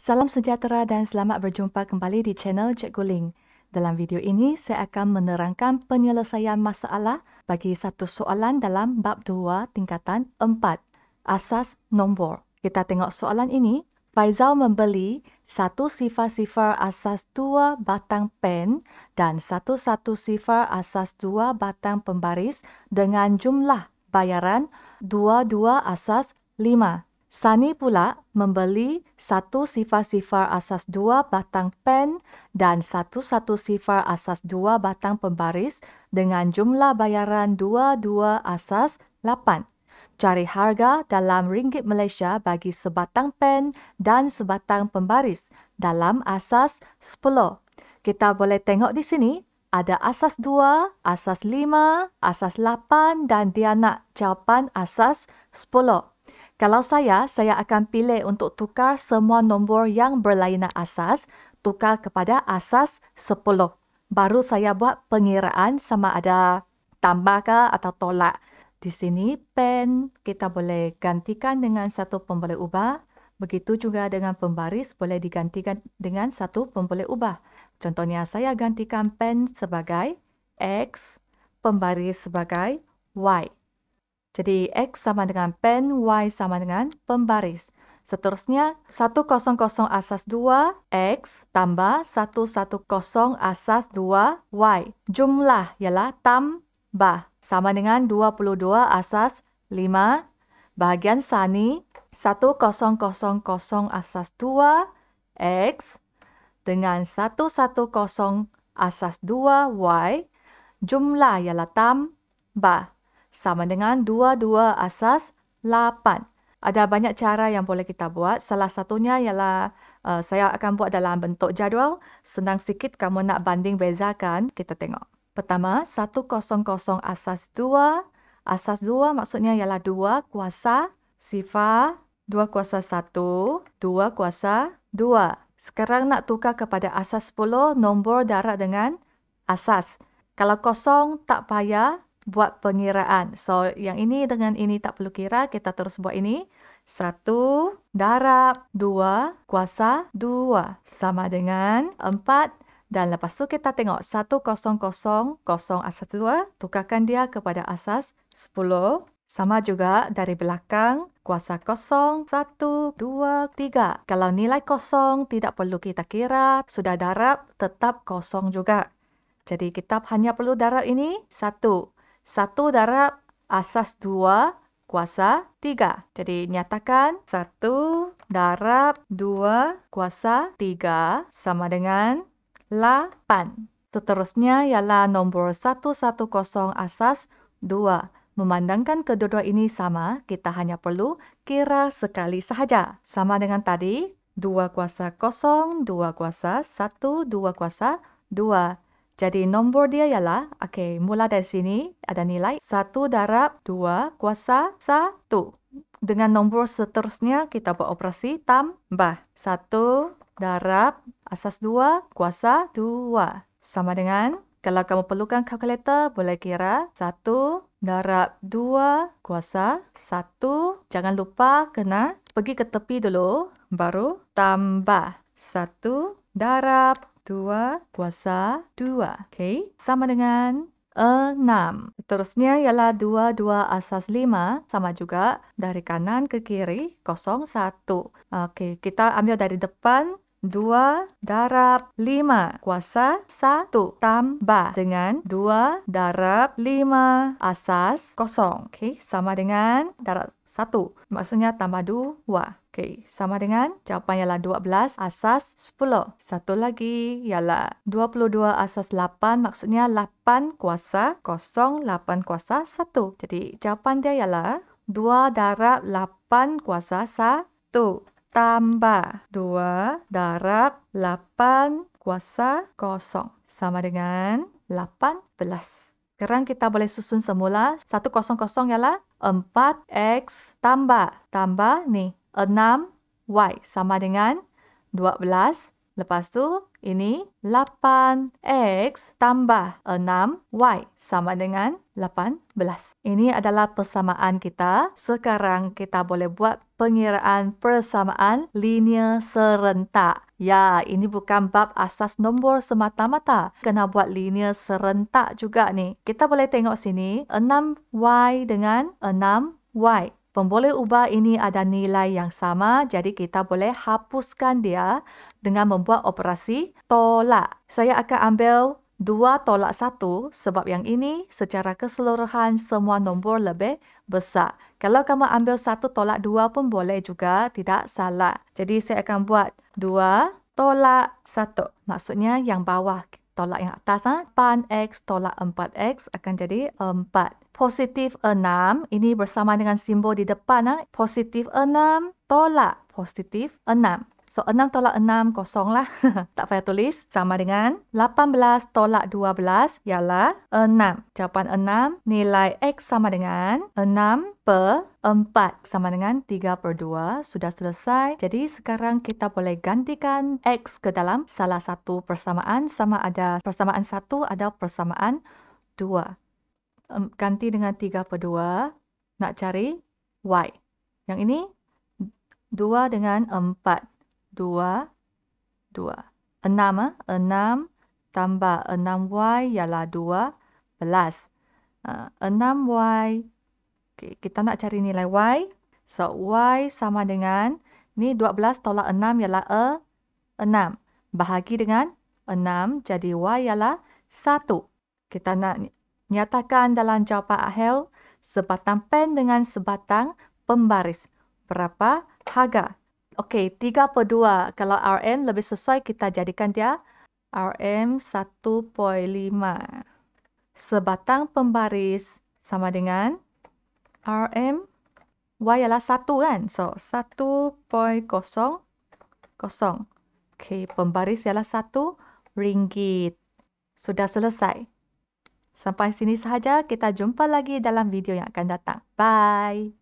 Salam sejahtera dan selamat berjumpa kembali di channel Cikgu Guling. Dalam video ini, saya akan menerangkan penyelesaian masalah bagi satu soalan dalam bab 2 tingkatan 4, asas nombor. Kita tengok soalan ini. Faizal membeli satu sifar-sifar asas dua batang pen dan satu-satu sifar asas dua batang pembaris dengan jumlah bayaran dua dua asas lima. Sunny pula membeli satu sifar-sifar asas dua batang pen dan satu-satu sifar asas dua batang pembaris dengan jumlah bayaran dua-dua asas lapan. Cari harga dalam ringgit Malaysia bagi sebatang pen dan sebatang pembaris dalam asas sepuluh. Kita boleh tengok di sini ada asas dua, asas lima, asas lapan dan dia nak jawapan asas sepuluh. Kalau saya, saya akan pilih untuk tukar semua nombor yang berlainan asas, tukar kepada asas 10. Baru saya buat pengiraan sama ada tambah ke atau tolak. Di sini pen kita boleh gantikan dengan satu pemboleh ubah. Begitu juga dengan pembaris boleh digantikan dengan satu pemboleh ubah. Contohnya saya gantikan pen sebagai X, pembaris sebagai Y. Jadi X sama dengan pen, Y sama dengan pembaris. Seterusnya, 100 asas 2 X tambah 110 asas 2 Y. Jumlah ialah tambah sama dengan 22 asas 5 bahagian sani 1000 asas 2 X dengan 110 asas 2 Y. Jumlah ialah tambah sama dengan 2-2 asas 8. Ada banyak cara yang boleh kita buat. Salah satunya ialah uh, saya akan buat dalam bentuk jadual. Senang sikit kamu nak banding bezakan. Kita tengok. Pertama, 100 asas 2. Asas 2 maksudnya ialah 2 kuasa sifar 2 kuasa 1, 2 kuasa 2. Sekarang nak tukar kepada asas 10, nombor darat dengan asas. Kalau kosong, tak payah buat pengiraan. So, yang ini dengan ini tak perlu kira. Kita terus buat ini. Satu, darab. Dua, kuasa. Dua, sama dengan empat. Dan lepas tu kita tengok satu kosong kosong asas 2, tukarkan dia kepada asas sepuluh. Sama juga dari belakang, kuasa kosong satu dua tiga. Kalau nilai kosong tidak perlu kita kira, sudah darab, tetap kosong juga. Jadi kita hanya perlu darab ini satu satu darab asas dua kuasa tiga. Jadi nyatakan satu darab dua kuasa tiga sama dengan lapan. Seterusnya ialah nombor 110 asas 2. Memandangkan kedua-dua ini sama, kita hanya perlu kira sekali sahaja. Sama dengan tadi, 2 kuasa 0, 2 kuasa 1, 2 kuasa 2. Jadi nombor dia ialah, okay, mula dari sini ada nilai 1 darab 2 kuasa 1. Dengan nombor seterusnya kita buat operasi tambah. 1 darab asas 2 kuasa 2. Sama dengan, kalau kamu perlukan kalkulator, boleh kira 1 darab 2 kuasa 1. Jangan lupa kena pergi ke tepi dulu, baru tambah. 1 darab dua puasa dua. Okay, sama dengan enam. Terusnya ialah dua dua asas lima sama juga dari kanan ke kiri kosong satu. Okay, kita ambil dari depan dua darab lima kuasa satu tambah dengan dua darab lima asas kosong. Okay, sama dengan darab satu. Maksudnya tambah dua. A. Sama dengan jawapan ialah 12 asas 10. Satu lagi ialah 22 asas 8 maksudnya 8 kuasa 0, 8 kuasa 1. Jadi jawapan dia ialah 2 darab 8 kuasa 1 tambah 2 darab 8 kuasa 0 sama dengan 18. Sekarang kita boleh susun semula. 100 ialah 4x tambah tambah ni Enam y sama dengan dua belas. Lepas tu ini lapan x tambah enam y sama dengan lapan belas. Ini adalah persamaan kita. Sekarang kita boleh buat pengiraan persamaan linear serentak. Ya, ini bukan bab asas nombor semata-mata. Kena buat linear serentak juga ni. Kita boleh tengok sini enam y dengan enam y pemboleh ubah ini ada nilai yang sama jadi kita boleh hapuskan dia dengan membuat operasi tolak. Saya akan ambil dua tolak satu sebab yang ini secara keseluruhan semua nombor lebih besar. Kalau kamu ambil satu tolak dua pun boleh juga tidak salah. Jadi saya akan buat dua tolak satu. maksudnya yang bawah tolak yang atas 8x ha? tolak 4x akan jadi 4 positif enam ini bersama dengan simbol di depan ah positif enam tolak positif enam. so enam tolak enam kosong lah tak payah tulis sama dengan 18 tolak 12 ialah enam. jawapan enam nilai x sama dengan enam per empat sama dengan tiga per dua sudah selesai. Jadi sekarang kita boleh gantikan X ke dalam salah satu persamaan sama ada persamaan satu ada persamaan ganti dengan 3 per 2 nak cari y. Yang ini 2 dengan 4. 2, 2. 6, 6 tambah 6y ialah 12. Uh, 6y kita nak cari nilai y so y sama dengan ni 12 tolak 6 ialah eh? a 6 bahagi dengan 6 jadi y ialah 1 kita nak nyatakan dalam jawapan akhir sebatang pen dengan sebatang pembaris. Berapa harga? Okey, 3 per 2. Kalau RM lebih sesuai, kita jadikan dia RM 1.5. Sebatang pembaris sama dengan RM. Y ialah 1 kan? So, 1.00. Okey, pembaris ialah 1 ringgit. Sudah selesai. Sampai sini sahaja, kita jumpa lagi dalam video yang akan datang. Bye!